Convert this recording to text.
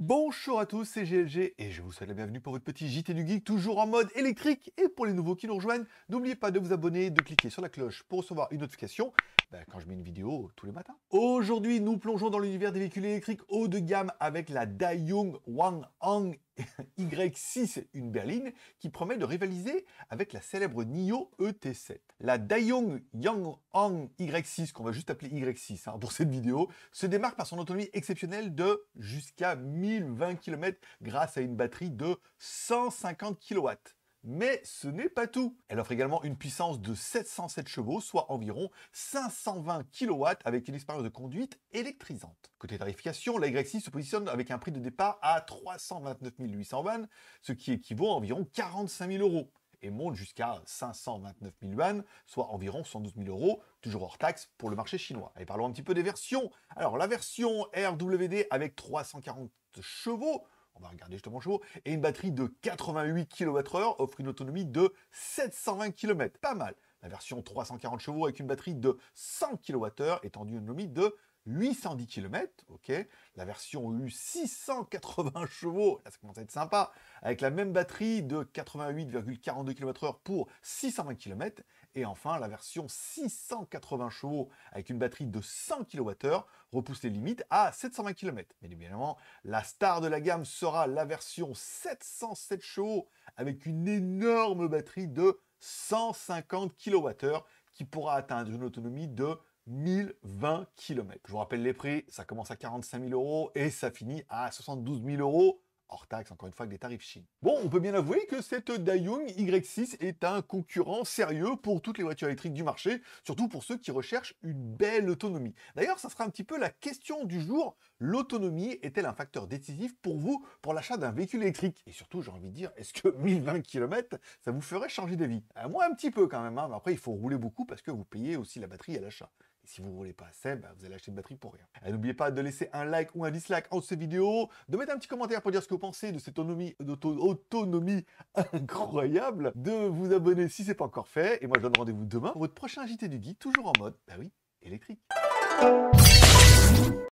Bonjour à tous, c'est GLG et je vous souhaite la bienvenue pour votre petit JT du Geek, toujours en mode électrique. Et pour les nouveaux qui nous rejoignent, n'oubliez pas de vous abonner, de cliquer sur la cloche pour recevoir une notification ben, quand je mets une vidéo tous les matins. Aujourd'hui, nous plongeons dans l'univers des véhicules électriques haut de gamme avec la Wang Hang. Y6, une berline, qui promet de rivaliser avec la célèbre NIO ET7. La Dayong Yanghang Y6, qu'on va juste appeler Y6 hein, pour cette vidéo, se démarque par son autonomie exceptionnelle de jusqu'à 1020 km grâce à une batterie de 150 kW. Mais ce n'est pas tout. Elle offre également une puissance de 707 chevaux, soit environ 520 kW avec une expérience de conduite électrisante. Côté tarification, la y se positionne avec un prix de départ à 329 800 vannes, ce qui équivaut à environ 45 000 euros et monte jusqu'à 529 000 yuan, soit environ 112 000 euros, toujours hors taxe pour le marché chinois. Et parlons un petit peu des versions. Alors la version RWD avec 340 chevaux on va regarder justement chevaux. et une batterie de 88 kWh offre une autonomie de 720 km, pas mal. La version 340 chevaux avec une batterie de 100 kWh étendue une autonomie de 810 km, ok. La version u 680 chevaux, là ça commence à être sympa, avec la même batterie de 88,42 kWh pour 620 km, et enfin, la version 680 chevaux avec une batterie de 100 kWh repousse les limites à 720 km. Mais évidemment, la star de la gamme sera la version 707 chevaux avec une énorme batterie de 150 kWh qui pourra atteindre une autonomie de 1020 km. Je vous rappelle les prix, ça commence à 45 000 euros et ça finit à 72 000 euros hors encore une fois, avec des tarifs chi. Bon, on peut bien avouer que cette Dayung Y6 est un concurrent sérieux pour toutes les voitures électriques du marché, surtout pour ceux qui recherchent une belle autonomie. D'ailleurs, ça sera un petit peu la question du jour. L'autonomie est-elle un facteur décisif pour vous pour l'achat d'un véhicule électrique Et surtout, j'ai envie de dire, est-ce que 1020 km, ça vous ferait changer d'avis euh, Moi, un petit peu quand même. Hein. Mais après, il faut rouler beaucoup parce que vous payez aussi la batterie à l'achat si vous ne voulez pas assez, bah, vous allez acheter une batterie pour rien. N'oubliez pas de laisser un like ou un dislike en dessous de cette vidéo, de mettre un petit commentaire pour dire ce que vous pensez de cette autonomie, incroyable, de vous abonner si ce n'est pas encore fait. Et moi, je donne rendez-vous demain pour votre prochain JT du Guide, toujours en mode, bah oui, électrique.